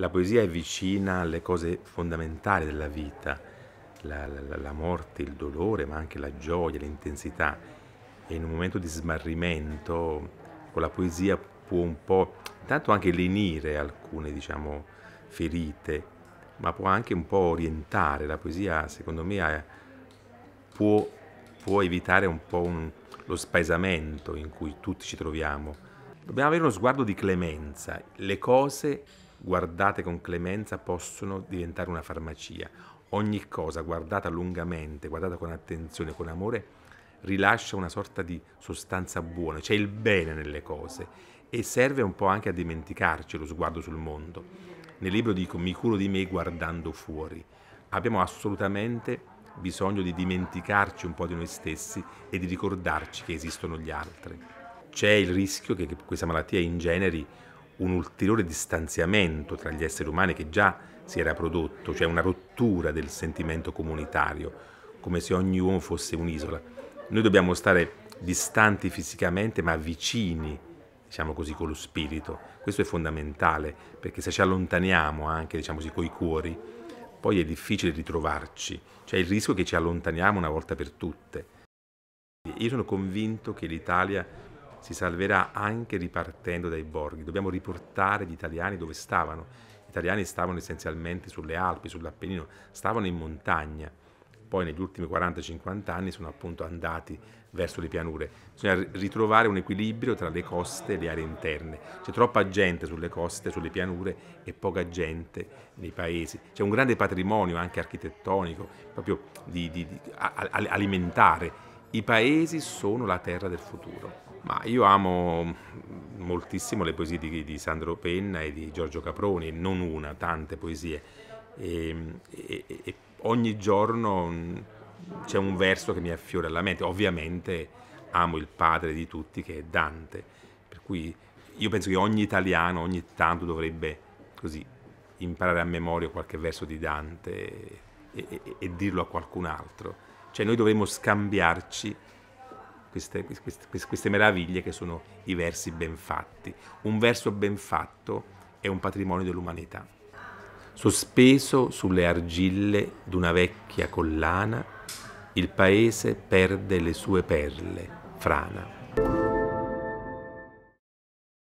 La poesia è vicina alle cose fondamentali della vita, la, la, la morte, il dolore, ma anche la gioia, l'intensità. E in un momento di smarrimento, con la poesia può un po', intanto anche lenire alcune, diciamo, ferite, ma può anche un po' orientare. La poesia, secondo me, è, può, può, evitare un po' un, lo spaesamento in cui tutti ci troviamo. Dobbiamo avere uno sguardo di clemenza. Le cose guardate con clemenza possono diventare una farmacia. Ogni cosa guardata lungamente, guardata con attenzione, con amore, rilascia una sorta di sostanza buona, c'è il bene nelle cose e serve un po' anche a dimenticarci lo sguardo sul mondo. Nel libro dico mi curo di me guardando fuori. Abbiamo assolutamente bisogno di dimenticarci un po' di noi stessi e di ricordarci che esistono gli altri. C'è il rischio che questa malattia ingeneri un ulteriore distanziamento tra gli esseri umani che già si era prodotto, cioè una rottura del sentimento comunitario, come se ogni uomo fosse un'isola. Noi dobbiamo stare distanti fisicamente ma vicini, diciamo così, con lo spirito. Questo è fondamentale perché se ci allontaniamo anche, diciamo così, coi cuori, poi è difficile ritrovarci, c'è cioè, il rischio che ci allontaniamo una volta per tutte. Io sono convinto che l'Italia si salverà anche ripartendo dai borghi. Dobbiamo riportare gli italiani dove stavano. Gli italiani stavano essenzialmente sulle Alpi, sull'Appennino, stavano in montagna. Poi negli ultimi 40-50 anni sono appunto andati verso le pianure. Bisogna ritrovare un equilibrio tra le coste e le aree interne. C'è troppa gente sulle coste, sulle pianure e poca gente nei paesi. C'è un grande patrimonio anche architettonico, proprio di, di, di, alimentare. I paesi sono la terra del futuro. Ma io amo moltissimo le poesie di, di, Sandro Penna e di Giorgio Caproni, non una, tante poesie. E, e, e ogni giorno mm, c'è un verso che mi affiora alla mente. Ovviamente amo il padre di tutti che è Dante, per cui io penso che ogni italiano ogni tanto dovrebbe così imparare a memoria qualche verso di Dante e, e dirlo a qualcun altro. Cioè noi dovremmo scambiarci queste, queste, queste meraviglie che sono i versi ben fatti. Un verso ben fatto è un patrimonio dell'umanità. Sospeso sulle argille d'una vecchia collana, il paese perde le sue perle, frana.